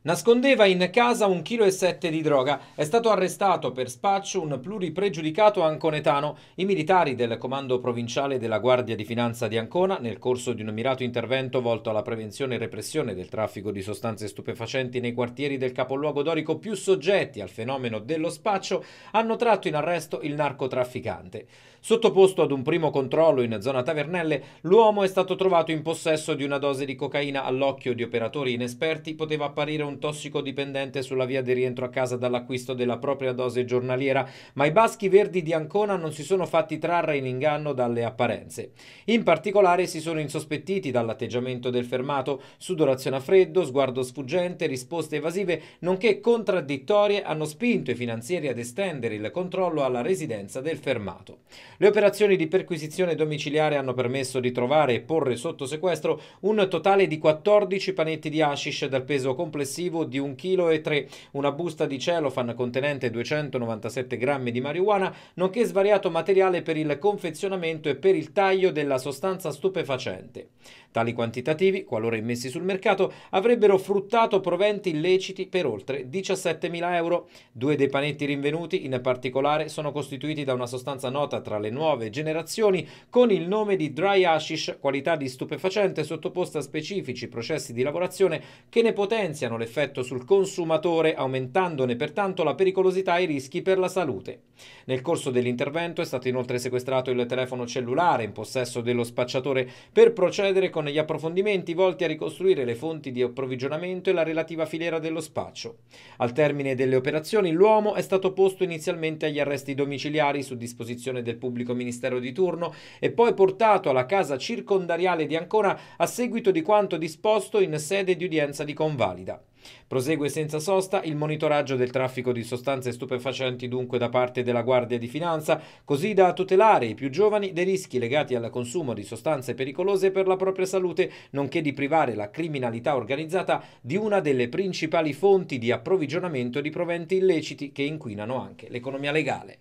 Nascondeva in casa un chilo e sette di droga. È stato arrestato per spaccio un pluripregiudicato anconetano. I militari del comando provinciale della Guardia di Finanza di Ancona, nel corso di un mirato intervento volto alla prevenzione e repressione del traffico di sostanze stupefacenti nei quartieri del capoluogo dorico più soggetti al fenomeno dello spaccio, hanno tratto in arresto il narcotrafficante. Sottoposto ad un primo controllo in zona Tavernelle, l'uomo è stato trovato in possesso di una dose di cocaina all'occhio di operatori inesperti poteva apparire un un tossicodipendente sulla via di rientro a casa dall'acquisto della propria dose giornaliera, ma i baschi verdi di Ancona non si sono fatti trarre in inganno dalle apparenze. In particolare si sono insospettiti dall'atteggiamento del fermato, sudorazione a freddo, sguardo sfuggente, risposte evasive, nonché contraddittorie hanno spinto i finanzieri ad estendere il controllo alla residenza del fermato. Le operazioni di perquisizione domiciliare hanno permesso di trovare e porre sotto sequestro un totale di 14 panetti di hashish dal peso complessivo complessivo di 1,3 kg, una busta di cellophane contenente 297 grammi di marijuana, nonché svariato materiale per il confezionamento e per il taglio della sostanza stupefacente. Tali quantitativi, qualora immessi sul mercato, avrebbero fruttato proventi illeciti per oltre 17.000 euro. Due dei panetti rinvenuti, in particolare, sono costituiti da una sostanza nota tra le nuove generazioni con il nome di dry hashish, qualità di stupefacente sottoposta a specifici processi di lavorazione che ne potenziano le l'effetto sul consumatore, aumentandone pertanto la pericolosità e i rischi per la salute. Nel corso dell'intervento è stato inoltre sequestrato il telefono cellulare in possesso dello spacciatore per procedere con gli approfondimenti volti a ricostruire le fonti di approvvigionamento e la relativa filiera dello spaccio. Al termine delle operazioni l'uomo è stato posto inizialmente agli arresti domiciliari su disposizione del pubblico ministero di turno e poi portato alla casa circondariale di Ancona a seguito di quanto disposto in sede di udienza di convalida. Prosegue senza sosta il monitoraggio del traffico di sostanze stupefacenti dunque da parte della Guardia di Finanza, così da tutelare i più giovani dei rischi legati al consumo di sostanze pericolose per la propria salute, nonché di privare la criminalità organizzata di una delle principali fonti di approvvigionamento di proventi illeciti che inquinano anche l'economia legale.